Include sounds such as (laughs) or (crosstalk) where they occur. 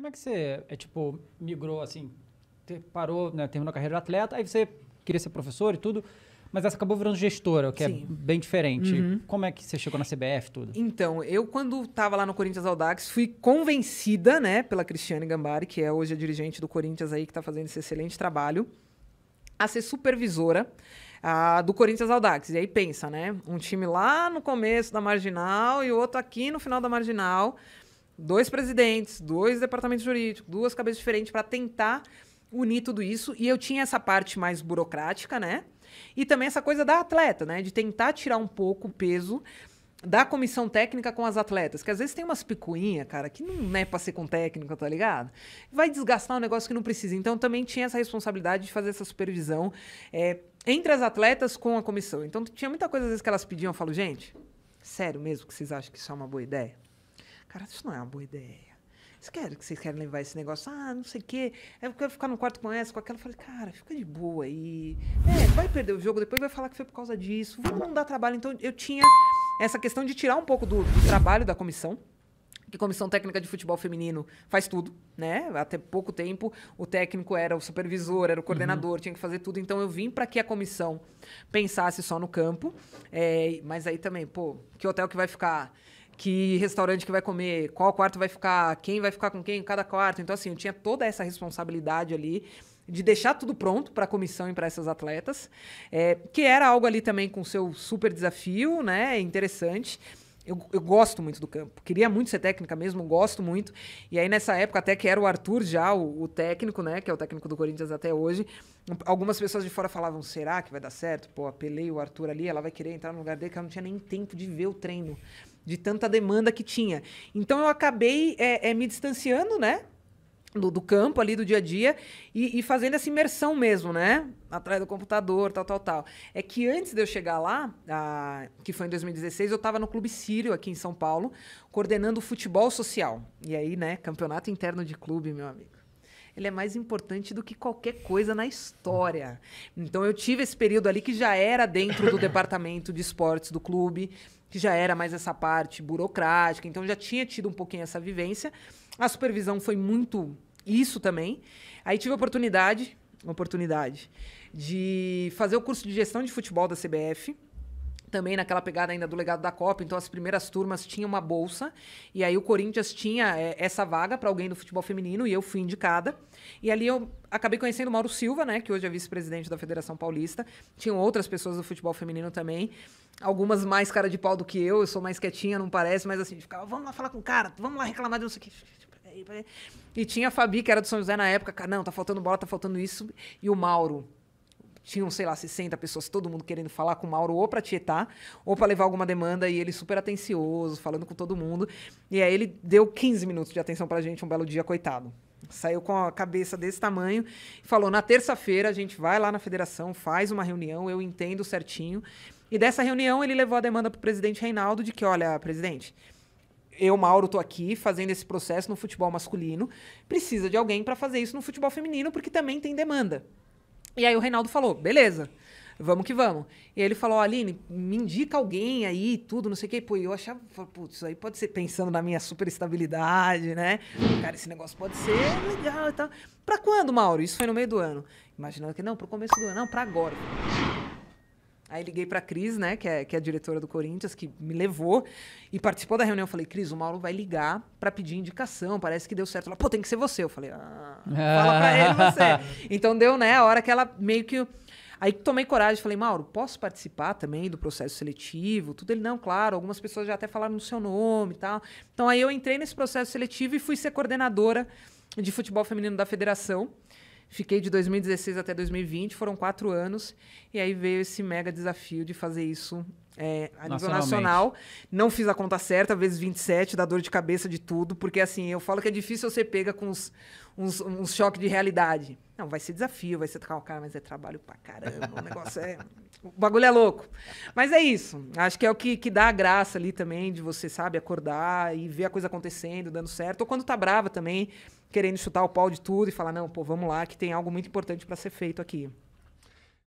Como é que você, é, tipo, migrou, assim, te, parou, né, terminou a carreira de atleta, aí você queria ser professor e tudo, mas essa acabou virando gestora, o que é Sim. é bem diferente. Uhum. Como é que você chegou na CBF tudo? Então, eu quando estava lá no Corinthians Audax, fui convencida, né, pela Cristiane Gambari, que é hoje a dirigente do Corinthians aí, que está fazendo esse excelente trabalho, a ser supervisora do Corinthians Audax. E aí pensa, né, um time lá no começo da Marginal e outro aqui no final da Marginal dois presidentes, dois departamentos jurídicos, duas cabeças diferentes para tentar unir tudo isso. E eu tinha essa parte mais burocrática, né? E também essa coisa da atleta, né? De tentar tirar um pouco o peso da comissão técnica com as atletas, que às vezes tem umas picuinhas, cara, que não é pra ser com técnica, tá ligado? Vai desgastar um negócio que não precisa. Então também tinha essa responsabilidade de fazer essa supervisão é, entre as atletas com a comissão. Então tinha muita coisa às vezes que elas pediam, eu falo, gente, sério mesmo que vocês acham que isso é uma boa ideia? Cara, isso não é uma boa ideia. Vocês querem, vocês querem levar esse negócio? Ah, não sei o quê. É eu quero ficar no quarto com essa, com aquela. Eu falei, cara, fica de boa aí. É, vai perder o jogo, depois vai falar que foi por causa disso. Vamos não dar trabalho. Então, eu tinha essa questão de tirar um pouco do, do trabalho da comissão que comissão técnica de futebol feminino faz tudo, né? Até pouco tempo o técnico era o supervisor, era o uhum. coordenador, uhum. tinha que fazer tudo. Então eu vim para que a comissão pensasse só no campo, é, mas aí também, pô, que hotel que vai ficar? que restaurante que vai comer, qual quarto vai ficar, quem vai ficar com quem em cada quarto. Então, assim, eu tinha toda essa responsabilidade ali de deixar tudo pronto para a comissão e para essas atletas, é, que era algo ali também com seu super desafio, né? Interessante. Eu, eu, gosto muito do campo. Queria muito ser técnica mesmo, gosto muito. E aí, nessa época, até que era o Arthur já, o, o, técnico, né? Que é o técnico do Corinthians até hoje. Algumas pessoas de fora falavam, será que vai dar certo? Pô, apelei o Arthur ali, ela vai querer entrar no lugar dele, que ela não tinha nem tempo de ver o treino de tanta demanda que tinha. Então eu acabei é, é, me distanciando, né? Do, do, campo ali, do dia a dia, e, e, fazendo essa imersão mesmo, né? Atrás do computador, tal, tal, tal. É que antes de eu chegar lá, a, que foi em 2016, eu estava no Clube Sírio, aqui em São Paulo, coordenando o futebol social. E aí, né, campeonato interno de clube, meu amigo ele é mais importante do que qualquer coisa na história. Então eu tive esse período ali que já era dentro do (coughs) departamento de esportes do clube, que já era mais essa parte burocrática, então já tinha tido um pouquinho essa vivência. A supervisão foi muito isso também. Aí tive a oportunidade, oportunidade de fazer o curso de gestão de futebol da CBF também naquela pegada ainda do legado da Copa, então as primeiras turmas tinham uma bolsa, e aí o Corinthians tinha é, essa vaga para alguém do futebol feminino, e eu fui indicada. E ali eu acabei conhecendo o Mauro Silva, né, que hoje é vice-presidente da Federação Paulista. Tinham outras pessoas do futebol feminino também, algumas mais cara de pau do que eu, eu sou mais quietinha, não parece, mas assim, ficava, vamos lá falar com o cara, vamos lá reclamar de não sei o que. E tinha a Fabi, que era do São José na época, cara, não, tá faltando bola, tá faltando isso, e o Mauro tinham, sei lá, 60 pessoas, todo mundo querendo falar com o Mauro ou para tietar, ou para levar alguma demanda, e ele super atencioso, falando com todo mundo. E aí ele deu 15 minutos de atenção pra gente um belo dia, coitado. Saiu com a cabeça desse tamanho e falou: na terça-feira a gente vai lá na federação, faz uma reunião, eu entendo certinho. E dessa reunião ele levou a demanda para o presidente Reinaldo de que, olha, presidente, eu, Mauro, tô aqui fazendo esse processo no futebol masculino, precisa de alguém para fazer isso no futebol feminino, porque também tem demanda. E aí o Reinaldo falou: beleza, vamos que vamos. E aí ele falou: Aline, me indica alguém aí, tudo, não sei o quê. Pô, eu achava, putz, isso aí pode ser pensando na minha super estabilidade, né? Cara, esse negócio pode ser legal e tal. Pra quando, Mauro? Isso foi no meio do ano. Imaginando que, não, pro começo do ano, não, pra agora. Aí liguei para a Cris, né, que é, que é a diretora do Corinthians, que me levou e participou da reunião. Eu falei, Cris, o Mauro vai ligar para pedir indicação, parece que deu certo. Ela, pô, tem que ser você. Eu falei, ah, fala para ele você. (laughs) então deu, né, a hora que ela meio que. Aí tomei coragem, falei, Mauro, posso participar também do processo seletivo? Tudo ele, não, claro, algumas pessoas já até falaram no seu nome e tal. Então aí eu entrei nesse processo seletivo e fui ser coordenadora de futebol feminino da federação. Fiquei de 2016 até 2020, foram quatro anos, e aí veio esse mega desafio de fazer isso é, a nível nacional. Não fiz a conta certa, vezes 27, dá dor de cabeça de tudo, porque assim, eu falo que é difícil você pega com uns, uns, uns choques de realidade. Não, vai ser desafio, vai ser ah, o cara, mas é trabalho pra caramba, o negócio é. (laughs) O bagulho é louco. Mas é isso. Acho que é o que, que dá a graça ali também, de você, sabe, acordar e ver a coisa acontecendo, dando certo. Ou quando tá brava também, querendo chutar o pau de tudo e falar, não, pô, vamos lá, que tem algo muito importante para ser feito aqui.